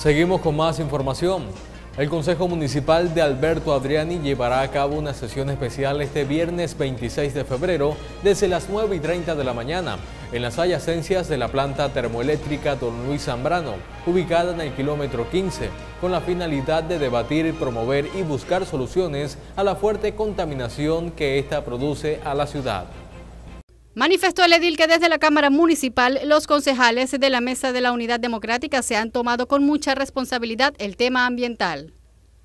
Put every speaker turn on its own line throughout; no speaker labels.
Seguimos con más información. El Consejo Municipal de Alberto Adriani llevará a cabo una sesión especial este viernes 26 de febrero desde las 9 y 30 de la mañana en las adyacencias de la planta termoeléctrica Don Luis Zambrano, ubicada en el kilómetro 15, con la finalidad de debatir, promover y buscar soluciones a la fuerte contaminación que esta produce a la ciudad.
Manifestó el edil que desde la Cámara Municipal los concejales de la Mesa de la Unidad Democrática se han tomado con mucha responsabilidad el tema ambiental.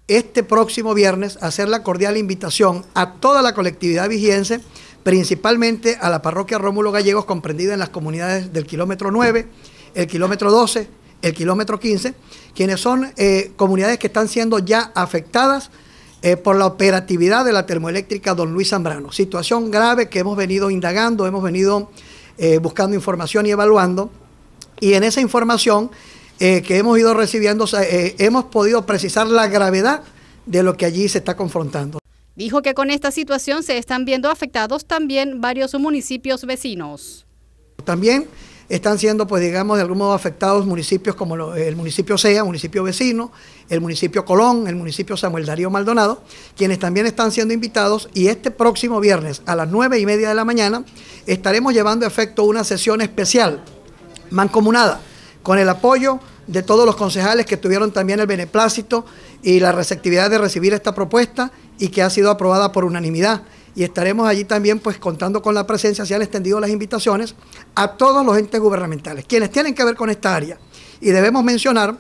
Este próximo viernes hacer la cordial invitación a toda la colectividad vigiense, principalmente a la parroquia Rómulo Gallegos comprendida en las comunidades del kilómetro 9, el kilómetro 12, el kilómetro 15, quienes son eh, comunidades que están siendo ya afectadas eh, por la operatividad de la termoeléctrica Don Luis Zambrano. Situación grave que hemos venido indagando, hemos venido eh, buscando información y evaluando. Y en esa información eh, que hemos ido recibiendo, hemos podido precisar la gravedad de lo que allí se está confrontando.
Dijo que con esta situación se están viendo afectados también varios municipios vecinos.
También están siendo, pues digamos, de algún modo afectados municipios como el municipio SEA, municipio vecino, el municipio Colón, el municipio Samuel Darío Maldonado, quienes también están siendo invitados y este próximo viernes a las nueve y media de la mañana estaremos llevando a efecto una sesión especial mancomunada con el apoyo de todos los concejales que tuvieron también el beneplácito y la receptividad de recibir esta propuesta y que ha sido aprobada por unanimidad y estaremos allí también pues contando con la presencia, se han extendido las invitaciones a todos los entes gubernamentales, quienes tienen que ver con esta área. Y debemos mencionar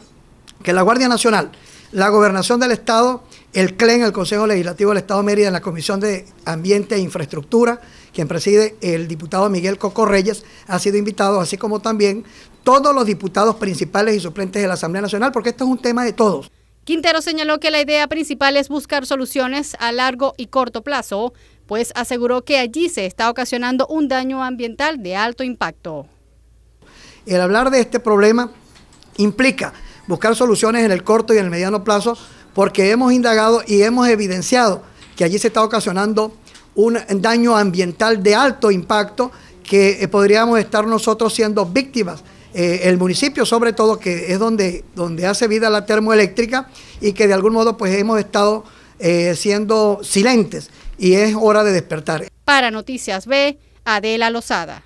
que la Guardia Nacional, la Gobernación del Estado, el CLEN, el Consejo Legislativo del Estado Mérida, en la Comisión de Ambiente e Infraestructura, quien preside el diputado Miguel Coco Reyes, ha sido invitado, así como también todos los diputados principales y suplentes de la Asamblea Nacional, porque esto es un tema de todos.
Quintero señaló que la idea principal es buscar soluciones a largo y corto plazo pues aseguró que allí se está ocasionando un daño ambiental de alto impacto.
El hablar de este problema implica buscar soluciones en el corto y en el mediano plazo porque hemos indagado y hemos evidenciado que allí se está ocasionando un daño ambiental de alto impacto que eh, podríamos estar nosotros siendo víctimas. Eh, el municipio sobre todo, que es donde, donde hace vida la termoeléctrica y que de algún modo pues hemos estado eh, siendo
silentes y es hora de despertar.
Para Noticias B, Adela Lozada.